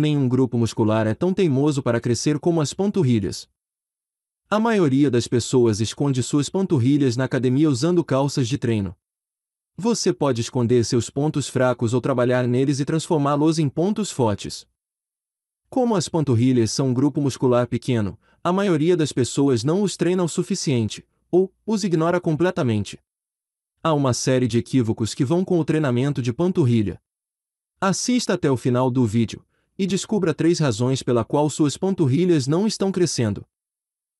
nenhum grupo muscular é tão teimoso para crescer como as panturrilhas. A maioria das pessoas esconde suas panturrilhas na academia usando calças de treino. Você pode esconder seus pontos fracos ou trabalhar neles e transformá-los em pontos fortes. Como as panturrilhas são um grupo muscular pequeno, a maioria das pessoas não os treina o suficiente, ou os ignora completamente. Há uma série de equívocos que vão com o treinamento de panturrilha. Assista até o final do vídeo, e descubra três razões pela qual suas panturrilhas não estão crescendo.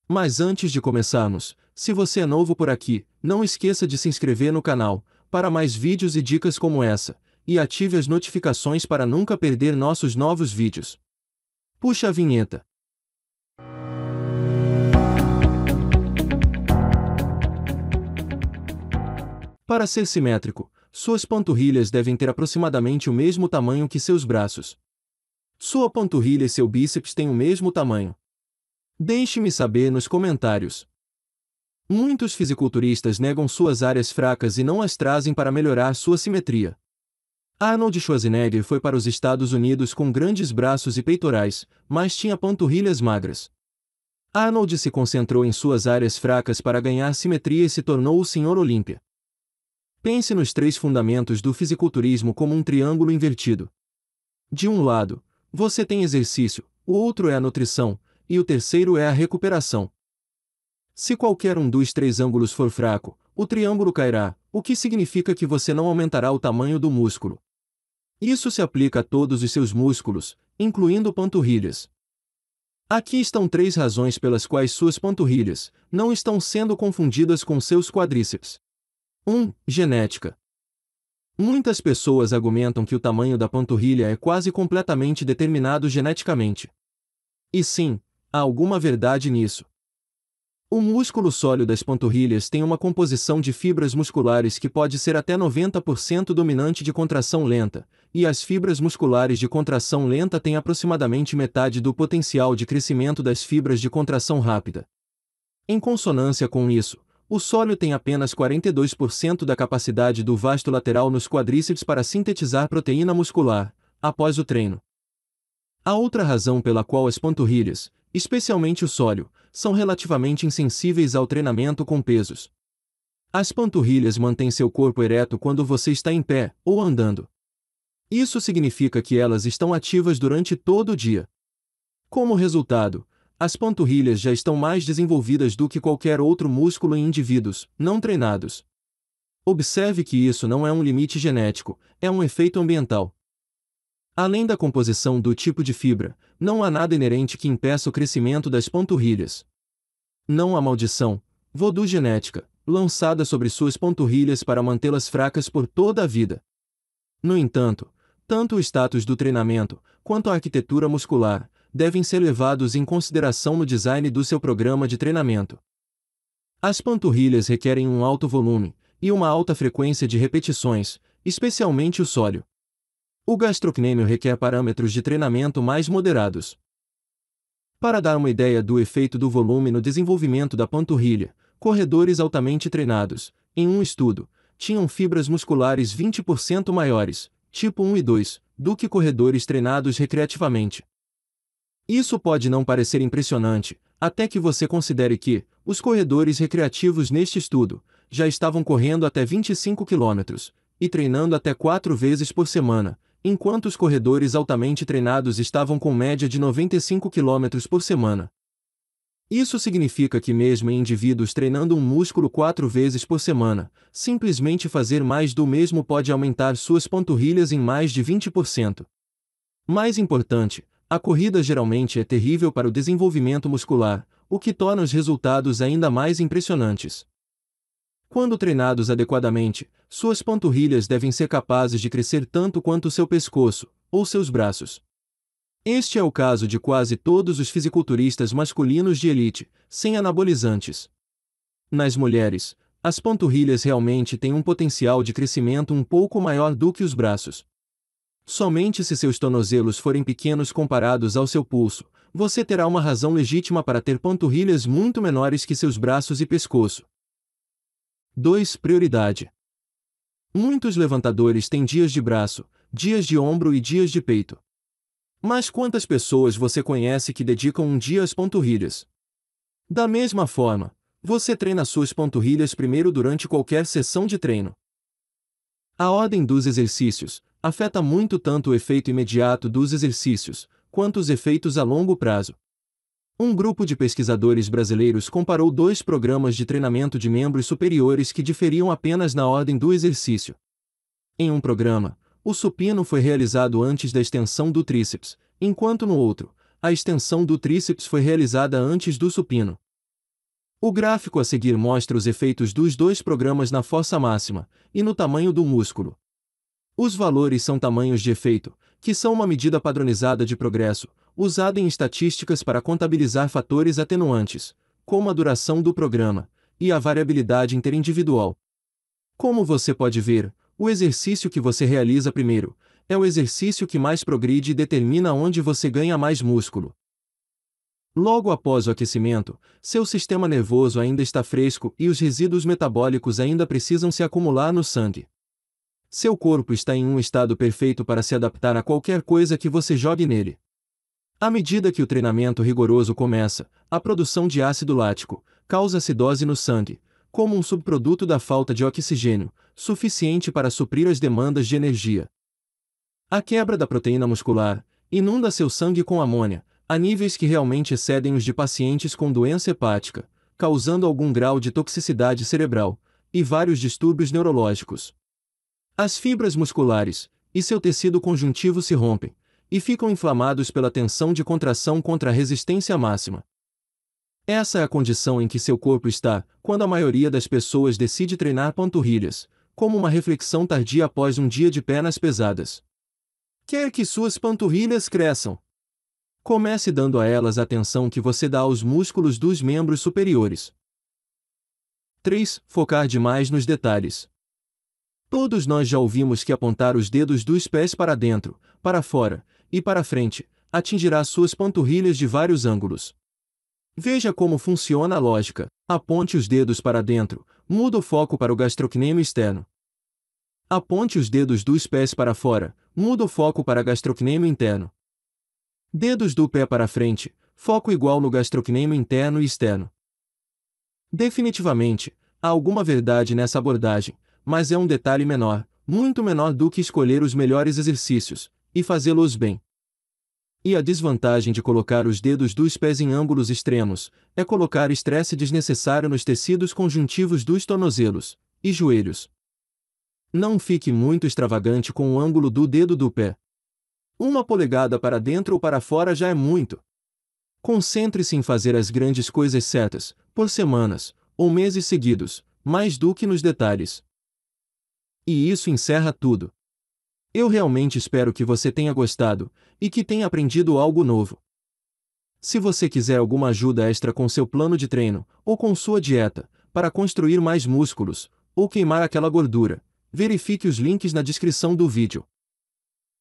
Mas antes de começarmos, se você é novo por aqui, não esqueça de se inscrever no canal, para mais vídeos e dicas como essa, e ative as notificações para nunca perder nossos novos vídeos. Puxa a vinheta. Para ser simétrico, suas panturrilhas devem ter aproximadamente o mesmo tamanho que seus braços. Sua panturrilha e seu bíceps têm o mesmo tamanho. Deixe-me saber nos comentários. Muitos fisiculturistas negam suas áreas fracas e não as trazem para melhorar sua simetria. Arnold Schwarzenegger foi para os Estados Unidos com grandes braços e peitorais, mas tinha panturrilhas magras. Arnold se concentrou em suas áreas fracas para ganhar simetria e se tornou o Senhor Olímpia. Pense nos três fundamentos do fisiculturismo como um triângulo invertido. De um lado, você tem exercício, o outro é a nutrição, e o terceiro é a recuperação. Se qualquer um dos três ângulos for fraco, o triângulo cairá, o que significa que você não aumentará o tamanho do músculo. Isso se aplica a todos os seus músculos, incluindo panturrilhas. Aqui estão três razões pelas quais suas panturrilhas não estão sendo confundidas com seus quadríceps. 1. Um, genética. Muitas pessoas argumentam que o tamanho da panturrilha é quase completamente determinado geneticamente. E sim, há alguma verdade nisso. O músculo sólido das panturrilhas tem uma composição de fibras musculares que pode ser até 90% dominante de contração lenta, e as fibras musculares de contração lenta têm aproximadamente metade do potencial de crescimento das fibras de contração rápida. Em consonância com isso, o sólio tem apenas 42% da capacidade do vasto lateral nos quadríceps para sintetizar proteína muscular, após o treino. A outra razão pela qual as panturrilhas, especialmente o sólio, são relativamente insensíveis ao treinamento com pesos. As panturrilhas mantêm seu corpo ereto quando você está em pé ou andando. Isso significa que elas estão ativas durante todo o dia. Como resultado, as panturrilhas já estão mais desenvolvidas do que qualquer outro músculo em indivíduos não treinados. Observe que isso não é um limite genético, é um efeito ambiental. Além da composição do tipo de fibra, não há nada inerente que impeça o crescimento das panturrilhas. Não há maldição, vodu genética, lançada sobre suas panturrilhas para mantê-las fracas por toda a vida. No entanto, tanto o status do treinamento, quanto a arquitetura muscular, devem ser levados em consideração no design do seu programa de treinamento. As panturrilhas requerem um alto volume e uma alta frequência de repetições, especialmente o sólio. O gastrocnêmio requer parâmetros de treinamento mais moderados. Para dar uma ideia do efeito do volume no desenvolvimento da panturrilha, corredores altamente treinados, em um estudo, tinham fibras musculares 20% maiores, tipo 1 e 2, do que corredores treinados recreativamente. Isso pode não parecer impressionante, até que você considere que os corredores recreativos neste estudo já estavam correndo até 25 km e treinando até quatro vezes por semana, enquanto os corredores altamente treinados estavam com média de 95 km por semana. Isso significa que, mesmo em indivíduos treinando um músculo quatro vezes por semana, simplesmente fazer mais do mesmo pode aumentar suas panturrilhas em mais de 20%. Mais importante, a corrida geralmente é terrível para o desenvolvimento muscular, o que torna os resultados ainda mais impressionantes. Quando treinados adequadamente, suas panturrilhas devem ser capazes de crescer tanto quanto seu pescoço, ou seus braços. Este é o caso de quase todos os fisiculturistas masculinos de elite, sem anabolizantes. Nas mulheres, as panturrilhas realmente têm um potencial de crescimento um pouco maior do que os braços. Somente se seus tornozelos forem pequenos comparados ao seu pulso, você terá uma razão legítima para ter panturrilhas muito menores que seus braços e pescoço. 2. Prioridade. Muitos levantadores têm dias de braço, dias de ombro e dias de peito. Mas quantas pessoas você conhece que dedicam um dia às panturrilhas? Da mesma forma, você treina suas panturrilhas primeiro durante qualquer sessão de treino. A ordem dos exercícios, afeta muito tanto o efeito imediato dos exercícios, quanto os efeitos a longo prazo. Um grupo de pesquisadores brasileiros comparou dois programas de treinamento de membros superiores que diferiam apenas na ordem do exercício. Em um programa, o supino foi realizado antes da extensão do tríceps, enquanto no outro, a extensão do tríceps foi realizada antes do supino. O gráfico a seguir mostra os efeitos dos dois programas na força máxima e no tamanho do músculo, os valores são tamanhos de efeito, que são uma medida padronizada de progresso, usada em estatísticas para contabilizar fatores atenuantes, como a duração do programa e a variabilidade interindividual. Como você pode ver, o exercício que você realiza primeiro é o exercício que mais progride e determina onde você ganha mais músculo. Logo após o aquecimento, seu sistema nervoso ainda está fresco e os resíduos metabólicos ainda precisam se acumular no sangue. Seu corpo está em um estado perfeito para se adaptar a qualquer coisa que você jogue nele. À medida que o treinamento rigoroso começa, a produção de ácido lático causa acidose no sangue, como um subproduto da falta de oxigênio, suficiente para suprir as demandas de energia. A quebra da proteína muscular inunda seu sangue com amônia, a níveis que realmente excedem os de pacientes com doença hepática, causando algum grau de toxicidade cerebral e vários distúrbios neurológicos as fibras musculares e seu tecido conjuntivo se rompem e ficam inflamados pela tensão de contração contra a resistência máxima. Essa é a condição em que seu corpo está quando a maioria das pessoas decide treinar panturrilhas, como uma reflexão tardia após um dia de pernas pesadas. Quer que suas panturrilhas cresçam. Comece dando a elas a atenção que você dá aos músculos dos membros superiores. 3. Focar demais nos detalhes. Todos nós já ouvimos que apontar os dedos dos pés para dentro, para fora e para frente atingirá suas panturrilhas de vários ângulos. Veja como funciona a lógica. Aponte os dedos para dentro, muda o foco para o gastrocnêmio externo. Aponte os dedos dos pés para fora, muda o foco para gastrocnêmio interno. Dedos do pé para frente, foco igual no gastrocnêmio interno e externo. Definitivamente, há alguma verdade nessa abordagem, mas é um detalhe menor, muito menor do que escolher os melhores exercícios e fazê-los bem. E a desvantagem de colocar os dedos dos pés em ângulos extremos é colocar estresse desnecessário nos tecidos conjuntivos dos tornozelos e joelhos. Não fique muito extravagante com o ângulo do dedo do pé. Uma polegada para dentro ou para fora já é muito. Concentre-se em fazer as grandes coisas certas, por semanas ou meses seguidos, mais do que nos detalhes. E isso encerra tudo. Eu realmente espero que você tenha gostado e que tenha aprendido algo novo. Se você quiser alguma ajuda extra com seu plano de treino ou com sua dieta para construir mais músculos ou queimar aquela gordura, verifique os links na descrição do vídeo.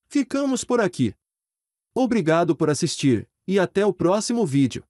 Ficamos por aqui. Obrigado por assistir e até o próximo vídeo.